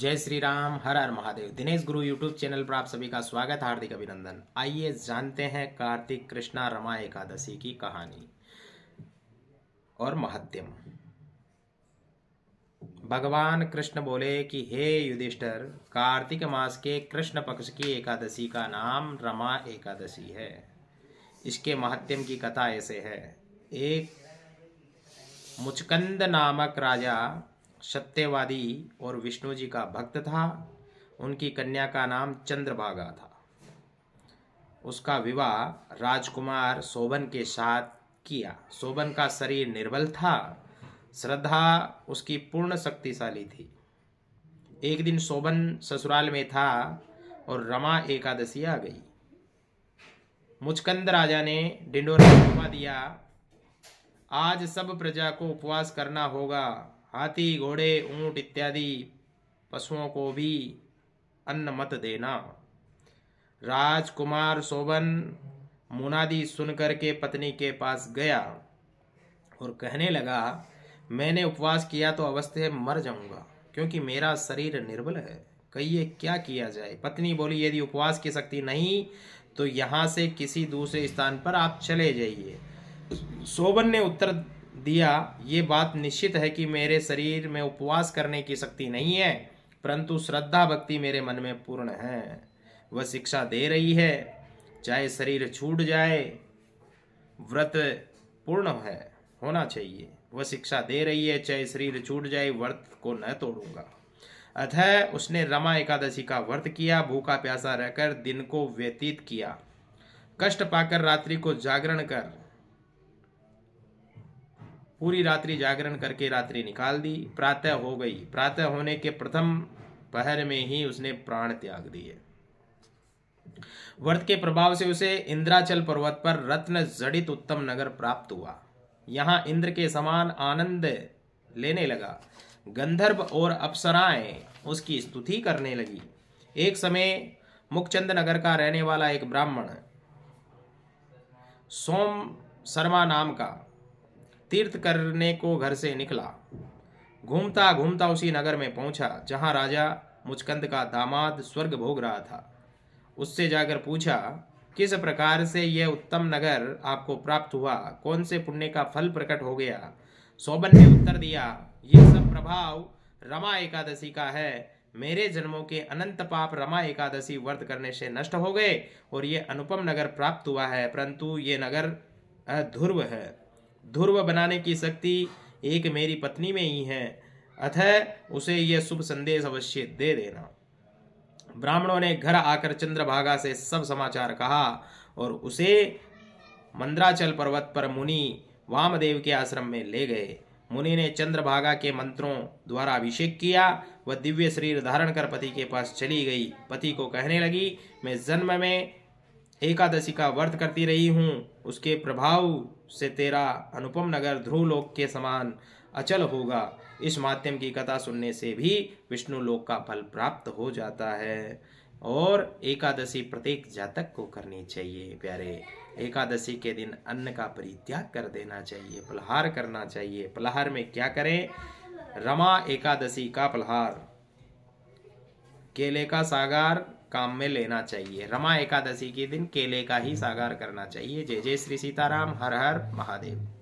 जय श्री राम हर हर महादेव दिनेश गुरु YouTube channel पर आप सभी का स्वागत हार्दिक अभिनंदन आइए जानते हैं कार्तिक कृष्णा रमा एकादशी की कहानी और महत्यम भगवान कृष्ण बोले कि हे युधिष्ठर कार्तिक मास के कृष्ण पक्ष की एकादशी का नाम रमा एकादशी है इसके महत्यम की कथा ऐसे है एक मुचकंद नामक राजा सत्यवादी और विष्णु जी का भक्त था उनकी कन्या का नाम चंद्रभागा था उसका विवाह राजकुमार शोभन के साथ किया शोभन का शरीर निर्बल था श्रद्धा उसकी पूर्ण शक्तिशाली थी एक दिन शोभन ससुराल में था और रमा एकादशी आ गई मुचकंद राजा ने डिंडोरा दिया आज सब प्रजा को उपवास करना होगा हाथी घोड़े ऊंट इत्यादि पशुओं को भी अन्न मत देना राजकुमार शोभन मुनादी सुनकर के पत्नी के पास गया और कहने लगा मैंने उपवास किया तो अवस्थ्य मर जाऊंगा क्योंकि मेरा शरीर निर्बल है कहिए क्या किया जाए पत्नी बोली यदि उपवास की शक्ति नहीं तो यहाँ से किसी दूसरे स्थान पर आप चले जाइए शोभन ने उत्तर दिया ये बात निश्चित है कि मेरे शरीर में उपवास करने की शक्ति नहीं है परंतु श्रद्धा भक्ति मेरे मन में पूर्ण है वह शिक्षा दे रही है चाहे शरीर छूट जाए व्रत पूर्ण है होना चाहिए वह शिक्षा दे रही है चाहे शरीर छूट जाए व्रत को न तोड़ूंगा अतः उसने रमा एकादशी का व्रत किया भूखा प्यासा रहकर दिन को व्यतीत किया कष्ट पाकर रात्रि को जागरण कर पूरी रात्रि जागरण करके रात्रि निकाल दी प्रातः हो गई प्रातः होने के प्रथम पहर में ही उसने प्राण त्याग दिए व्रत के प्रभाव से उसे इंद्राचल पर्वत पर रत्न जड़ित उत्तम नगर प्राप्त हुआ यहाँ इंद्र के समान आनंद लेने लगा गंधर्व और अप्सराएं उसकी स्तुति करने लगी एक समय मुखचंद नगर का रहने वाला एक ब्राह्मण सोम शर्मा नाम का तीर्थ करने को घर से निकला घूमता घूमता उसी नगर में पहुंचा जहां राजा मुचकंद का दामाद स्वर्ग भोग रहा था उससे जाकर पूछा किस प्रकार से यह उत्तम नगर आपको प्राप्त हुआ कौन से पुण्य का फल प्रकट हो गया सोबन ने उत्तर दिया ये सब प्रभाव रमा एकादशी का है मेरे जन्मों के अनंत पाप रमा एकादशी व्रत करने से नष्ट हो गए और ये अनुपम नगर प्राप्त हुआ है परंतु ये नगर ध्रुव है ध्रुव बनाने की शक्ति एक मेरी पत्नी में ही है अतः उसे यह शुभ संदेश अवश्य दे देना ब्राह्मणों ने घर आकर चंद्रभागा से सब समाचार कहा और उसे मंद्राचल पर्वत पर मुनि वामदेव के आश्रम में ले गए मुनि ने चंद्रभागा के मंत्रों द्वारा अभिषेक किया वह दिव्य शरीर धारण कर पति के पास चली गई पति को कहने लगी मैं जन्म में एकादशी का व्रत करती रही हूँ उसके प्रभाव से तेरा अनुपम नगर ध्रुव लोक के समान अचल होगा इस माध्यम की कथा सुनने से भी विष्णु लोक का फल प्राप्त हो जाता है और एकादशी प्रत्येक जातक को करनी चाहिए प्यारे एकादशी के दिन अन्न का परित्याग कर देना चाहिए पलहार करना चाहिए पलहार में क्या करें रमा एकादशी का पलहार केले का सागर काम में लेना चाहिए रमा एकादशी के दिन केले का ही सागर करना चाहिए जय जय श्री सीताराम हर हर महादेव